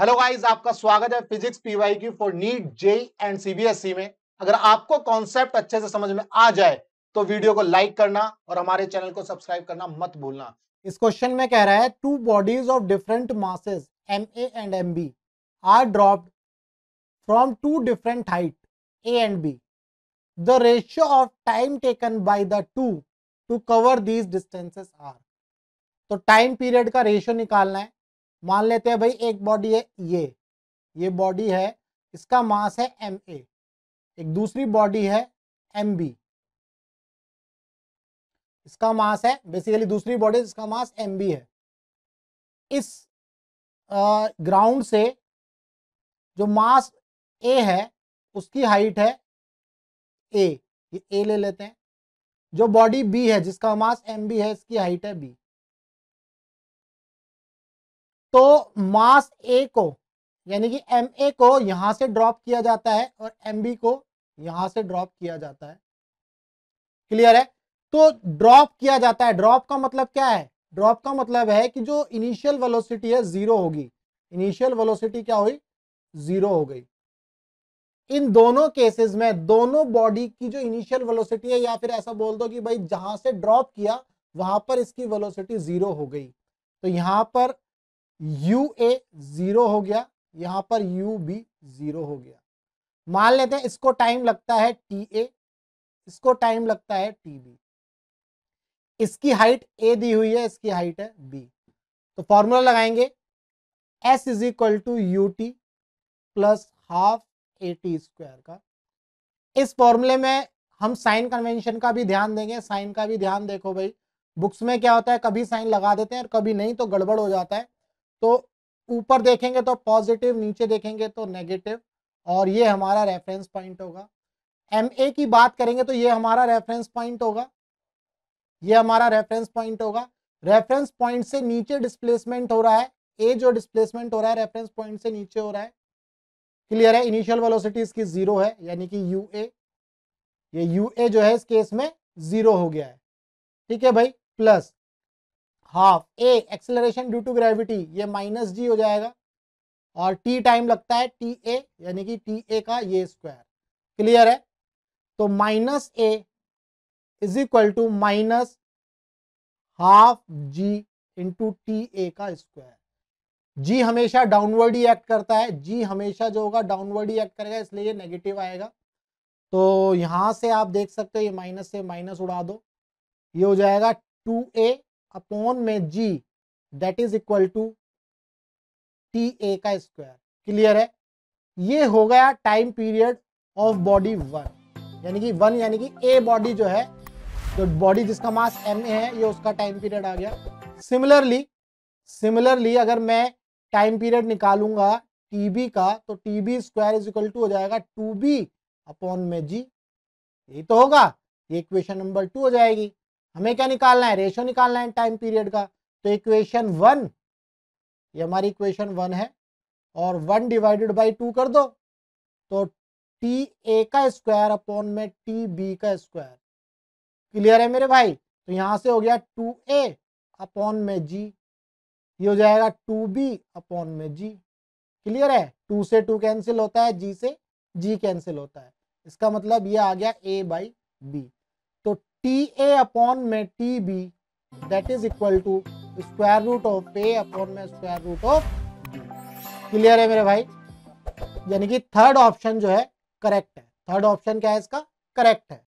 hello guys आपका स्वागत है physics PY Q for NEET JEE and CBSE में अगर आपको कॉन्सेप्ट अच्छे से समझ में आ जाए तो वीडियो को लाइक करना और हमारे चैनल को सब्सक्राइब करना मत भूलना इस क्वेश्चन में कह रहा है two bodies of different masses M A and M B are drop from two different height A and B the ratio of time taken by the two two cover these distances are तो time period का ratio निकालना है मान लेते हैं भाई एक body है ये ये बॉडी है इसका मास है एम ए एक दूसरी बॉडी है एम बी इसका मास है बेसिकली दूसरी बॉडी इसका मास एम बी है इस ग्राउंड से जो मास ए है उसकी हाइट है ए ये ए ले लेते हैं जो बॉडी बी है जिसका मास एम बी है इसकी हाइट है बी तो मास ए को यानी कि एम ए को यहां से ड्रॉप किया जाता है और एम बी को यहां से ड्रॉप किया जाता है क्लियर है तो ड्रॉप किया जाता है ड्रॉप का मतलब क्या है ड्रॉप का मतलब है कि जो इनिशियल वेलोसिटी है जीरो होगी इनिशियल वेलोसिटी क्या हुई जीरो हो गई इन दोनों केसेस में दोनों बॉडी की जो इनिशियल वेलोसिटी है या फिर ऐसा बोल दो कि भाई जहां से ड्रॉप किया वहां पर इसकी वेलोसिटी जीरो हो गई तो यहां पर यू ए ज़ीरो हो गया यहां पर यू बी ज़ीरो हो गया मान लेते हैं इसको टाइम लगता है टी ए इसको टाइम लगता है टी बी इसकी हाइट ए दी हुई है इसकी हाइट है बी तो फॉर्मूला लगाएंगे S is equal to U T plus half A T square का इस फॉर्मूले में हम साइन कन्वेंशन का भी ध्यान देंगे साइन का भी ध्यान देखो भाई बुक्स में क्या होता है कभी साइन लगा देते हैं और कभी नहीं तो गड़बड़ हो जाता है तो ऊपर देखेंगे तो पॉजिटिव नीचे देखेंगे तो नेगेटिव और ये हमारा रेफरेंस पॉइंट होगा एम ए की बात करेंगे तो ये हमारा रेफरेंस पॉइंट होगा ये हमारा रेफरेंस पॉइंट होगा रेफरेंस पॉइंट से नीचे डिस्प्लेसमेंट हो रहा है ए जो डिस्प्लेसमेंट हो रहा है रेफरेंस पॉइंट से नीचे हो रहा है क्लियर है इनिशियल वेलोसिटी इसकी जीरो है यानी कि यू ए ये यू ए जो है इस केस में जीरो हो गया है ठीक है भाई plus half A acceleration due to gravity ये माइनस जी हो जाएगा और टी टाइम लगता है टी ए यानी कि टी ए का ये स्क्वायर क्लियर है तो minus A is equal to minus half G into T A का स्क्वायर जी हमेशा डाउनवर्ड ही एक्ट करता है जी हमेशा जो होगा डाउनवर्ड ही एक्ट करेगा इसलिए ये नेगेटिव आएगा तो यहां से आप देख सकते हो ये माइनस से माइनस उड़ा दो ये हो जाएगा टू ए अपॉन में G that is equal to T A का स्क्वायर क्लियर है ये हो गया time period of body one यानी कि वन यानी कि ए बॉडी जो है जो बॉडी जिसका मास एम ए है ये उसका टाइम पीरियड आ गया सिमिलरली सिमिलरली अगर मैं टाइम पीरियड निकालूंगा टीबी का तो TB square is equal to हो जाएगा टू बी अपॉन में जी यही तो होगा ये इक्वेशन नंबर टू हो जाएगी हमें क्या निकालना है रेशो निकालना है टाइम पीरियड का तो इक्वेशन वन ये हमारी इक्वेशन वन है और वन डिवाइडेड बाई टू कर दो तो टी ए का स्क्वायर अपॉन में टी बी का स्क्वायर क्लियर है मेरे भाई तो यहां से हो गया टू ए अपॉन में जी ये हो जाएगा टू बी अपॉन में जी क्लियर है टू से टू कैंसिल होता है जी से जी कैंसिल होता है इसका मतलब ये आ गया A by B T A upon में T B that is equal to square root of A upon में स्क्वायर रूट ऑफ क्लियर है मेरे भाई यानी कि थर्ड ऑप्शन जो है करेक्ट है थर्ड ऑप्शन क्या है इसका करेक्ट है